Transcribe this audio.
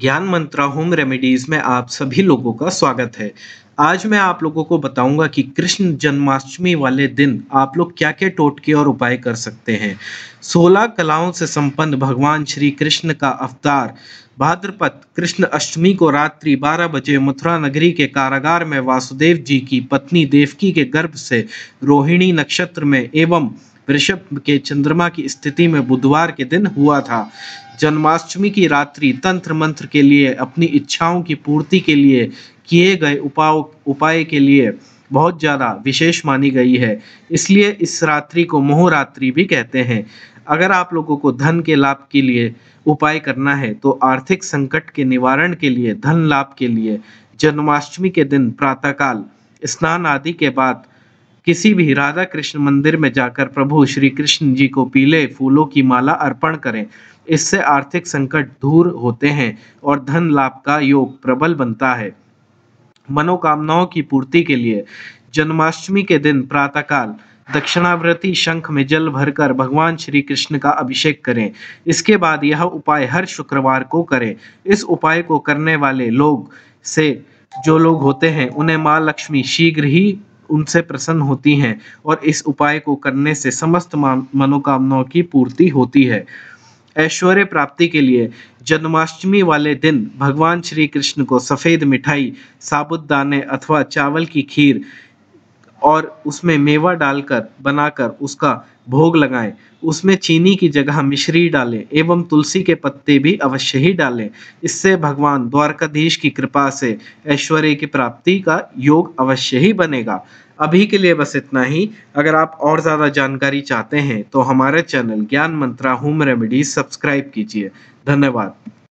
ज्ञान मंत्रा home remedies में आप सभी लोगों का स्वागत है आज मैं आप लोगों को बताऊंगा कि कृष्ण जन्माष्टमी वाले दिन आप लोग क्या क्या टोटके और उपाय कर सकते हैं 16 कलाओं से संपन्न भगवान श्री कृष्ण का अवतार भाद्रपद कृष्ण अष्टमी को रात्रि 12 बजे मथुरा नगरी के कारागार में वासुदेव जी की पत्नी देवकी के गर्भ से रोहिणी नक्षत्र में एवं वृषभ के चंद्रमा की स्थिति में बुधवार के दिन हुआ था जन्माष्टमी की रात्रि तंत्र मंत्र के लिए अपनी इच्छाओं की पूर्ति के लिए किए गए उपाय उपाय के लिए बहुत ज़्यादा विशेष मानी गई है इसलिए इस रात्रि को मोहरात्रि भी कहते हैं अगर आप लोगों को धन के लाभ के लिए उपाय करना है तो आर्थिक संकट के निवारण के लिए धन लाभ के लिए जन्माष्टमी के दिन प्रातःकाल स्नान आदि के बाद किसी भी राधा कृष्ण मंदिर में जाकर प्रभु श्री कृष्ण जी को पीले फूलों की माला अर्पण करें इससे आर्थिक संकट दूर होते हैं और धन लाभ का योग प्रबल बनता है मनोकामनाओं की पूर्ति के लिए जन्माष्टमी के दिन प्रातःकाल दक्षिणाव्रति शंख में जल भरकर भगवान श्री कृष्ण का अभिषेक करें इसके बाद यह उपाय हर शुक्रवार को करें इस उपाय को करने वाले लोग से जो लोग होते हैं उन्हें माँ लक्ष्मी शीघ्र ही उनसे प्रसन्न होती हैं और इस उपाय को करने से समस्त मनोकामनाओं की पूर्ति होती है ऐश्वर्य प्राप्ति के लिए जन्माष्टमी वाले दिन भगवान श्री कृष्ण को सफ़ेद मिठाई साबुत दाने अथवा चावल की खीर और उसमें मेवा डालकर बनाकर उसका भोग लगाएं उसमें चीनी की जगह मिश्री डालें एवं तुलसी के पत्ते भी अवश्य ही डालें इससे भगवान द्वारकाधीश की कृपा से ऐश्वर्य की प्राप्ति का योग अवश्य ही बनेगा अभी के लिए बस इतना ही अगर आप और ज़्यादा जानकारी चाहते हैं तो हमारे चैनल ज्ञान मंत्रा होम रेमेडीज सब्सक्राइब कीजिए धन्यवाद